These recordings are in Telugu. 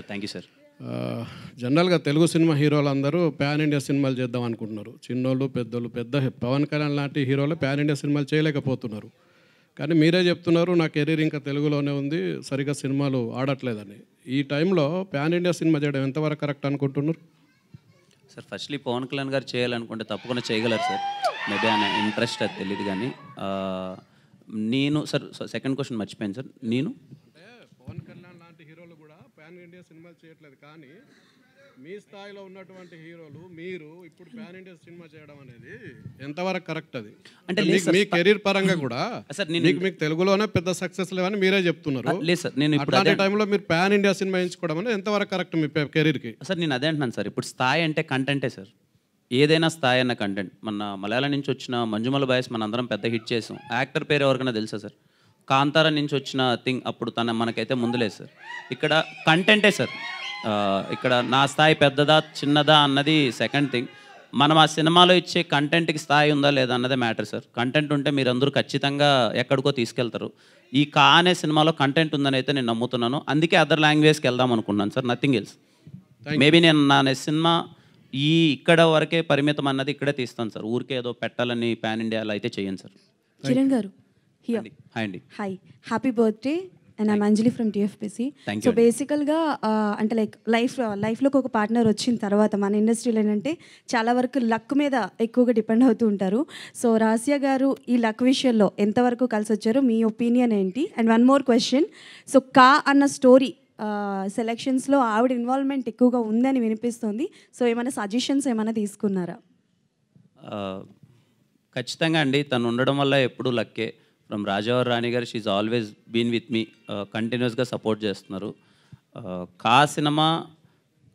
సార్ థ్యాంక్ యూ సార్ జనరల్గా తెలుగు సినిమా హీరోలు అందరూ ప్యాన్ ఇండియా సినిమాలు చేద్దాం అనుకుంటున్నారు చిన్నోళ్ళు పెద్దోళ్ళు పెద్ద పవన్ కళ్యాణ్ లాంటి హీరోలు ప్యాన్ ఇండియా సినిమాలు చేయలేకపోతున్నారు కానీ మీరే చెప్తున్నారు నా కెరీర్ ఇంకా తెలుగులోనే ఉంది సరిగ్గా సినిమాలు ఆడట్లేదని ఈ టైంలో ప్యాన్ ఇండియా సినిమా చేయడం ఎంతవరకు కరెక్ట్ అనుకుంటున్నారు సార్ ఫస్ట్లీ పవన్ కళ్యాణ్ గారు చేయాలనుకుంటే తప్పకుండా చేయగలరు సార్ మేబీ ఆయన ఇంట్రెస్ట్ అది తెలియదు కానీ నేను సార్ సెకండ్ క్వశ్చన్ మర్చిపోయాను సార్ నేను ఉన్నటువంటి హీరోలు కూడా ప్యాన్ ఇండియా సినిమాలు చేయట్లేదు కానీ మీ స్థాయిలో ఉన్నటువంటి హీరోలు మీరు ఇప్పుడు ప్యాన్ ఇండియా సినిమా చేయడం అనేది ఎంతవరకు కరెక్ట్ అది అంటే మీ కెరీర్ పరంగా కూడా మీకు మీకు తెలుగులోనే పెద్ద సక్సెస్ లేవని మీరే చెప్తున్నారు లేదు సార్ నేను ఇప్పుడు టైంలో మీరు ప్యాన్ ఇండియా సినిమా ఎంచుకోవడం అనేది ఎంతవరకు కరెక్ట్ మీ కెరీర్కి సార్ నేను అదే అంటున్నాను సార్ ఇప్పుడు స్థాయి అంటే కంటెంటే సార్ ఏదైనా స్థాయి అన్న కంటెంట్ మన మలయాళం నుంచి వచ్చిన మంజుమల బాయ్స్ మన అందరం పెద్ద హిట్ చేసాం యాక్టర్ పేరు ఎవరికైనా తెలుసా సార్ కాంతార నుంచి వచ్చిన థింగ్ అప్పుడు తన మనకైతే ముందులే సార్ ఇక్కడ కంటెంటే సార్ ఇక్కడ నా స్థాయి పెద్దదా చిన్నదా అన్నది సెకండ్ థింగ్ మనం ఆ సినిమాలో ఇచ్చే కంటెంట్కి స్థాయి ఉందా లేదా అన్నదే మ్యాటర్ సార్ కంటెంట్ ఉంటే మీరందరూ ఖచ్చితంగా ఎక్కడికో తీసుకెళ్తారు ఈ కా అనే సినిమాలో కంటెంట్ ఉందని అయితే నేను నమ్ముతున్నాను అందుకే అదర్ లాంగ్వేజ్కి వెళ్దాం అనుకున్నాను సార్ నథింగ్ ఎల్స్ మేబీ నేను నా సినిమా ఈ ఇక్కడ వరకే పరిమితం అన్నది ఇక్కడే తీస్తాను సార్ ఊరికే ఏదో పెట్టాలని ప్యాన్ ఇండియాలో అయితే చేయండి సార్ కిరణ్ గారు here hi hi happy birthday and I'm Anjali from TFPC so బేసికల్గా అంటే లైక్ లైఫ్ లైఫ్లోకి ఒక పార్ట్నర్ వచ్చిన తర్వాత మన ఇండస్ట్రీలో ఏంటంటే చాలా వరకు లక్ మీద ఎక్కువగా డిపెండ్ అవుతూ ఉంటారు సో రాసియా గారు ఈ లక్ విషయంలో ఎంతవరకు కలిసి వచ్చారు మీ ఒపీనియన్ ఏంటి and one more question so Ka అన్న స్టోరీ సెలెక్షన్స్లో uh, ఆవిడ ఇన్వాల్వ్మెంట్ ఎక్కువగా ఉందని వినిపిస్తుంది సో ఏమైనా సజెషన్స్ ఏమైనా తీసుకున్నారా uh, ఖచ్చితంగా అండి తను ఉండడం వల్ల ఎప్పుడూ లక్కే ఫ్రమ్ రాజావర్ రాణి గారు she's always been with me కంటిన్యూస్గా సపోర్ట్ చేస్తున్నారు కా uh, సినిమా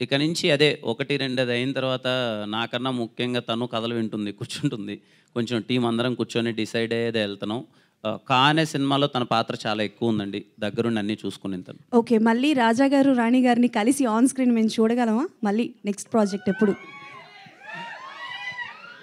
ఇక నుంచి అదే ఒకటి రెండది అయిన తర్వాత నాకన్నా ముఖ్యంగా తను కథలు వింటుంది కూర్చుంటుంది కొంచెం టీం అందరం కూర్చొని డిసైడ్ అయ్యేది వెళ్తున్నాం కా uh, అనే సినిమాలో తన పాత్ర చాలా ఎక్కువ ఉందండి దగ్గరుండి అన్ని చూసుకుని ఓకే మళ్ళీ రాజా గారు రాణి గారిని కలిసి ఆన్ స్క్రీన్ మేము చూడగలమా మళ్ళీ నెక్స్ట్ ప్రాజెక్ట్ ఎప్పుడు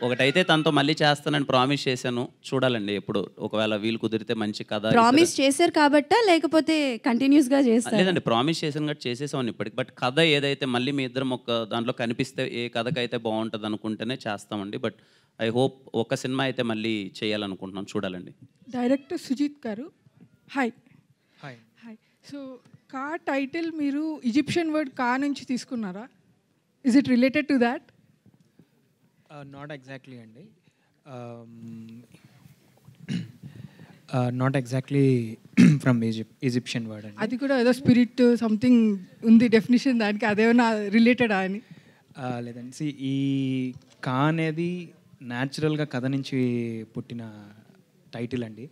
ఒకటైతే తనతో మళ్ళీ చేస్తానని ప్రామిస్ చేశాను చూడాలండి ఎప్పుడు ఒకవేళ వీలు కుదిరితే మంచి కథ ప్రామిస్ చేశారు కాబట్టా లేకపోతే కంటిన్యూస్ గా చేస్తారు లేదండి ప్రామిస్ చేశాను కాబట్టి చేసేసాం ఇప్పటికి బట్ కథ ఏదైతే మళ్ళీ మీ ఇద్దరం ఒక దాంట్లో కనిపిస్తే ఏ కథకైతే బాగుంటుంది అనుకుంటేనే చేస్తామండి బట్ ఐ హోప్ ఒక సినిమా అయితే మళ్ళీ చేయాలనుకుంటున్నాం చూడాలండి డైరెక్టర్ సుజిత్ గారు hi hi hi so Ka title మీరు ఈజిప్షియన్ వర్డ్ కా నుంచి తీసుకున్నారా is it related to that not exactly అండి not exactly from Egypt Egyptian word అండి అది కూడా ఏదో స్పిరిట్ సంథింగ్ uh, ఉంది డెఫినేషన్ దానికి అదేమన్నా రిలేటెడ్ అని లేదండి సి ఈ కా అనేది న్యాచురల్గా కథ నుంచి పుట్టిన టైటిల్ అండి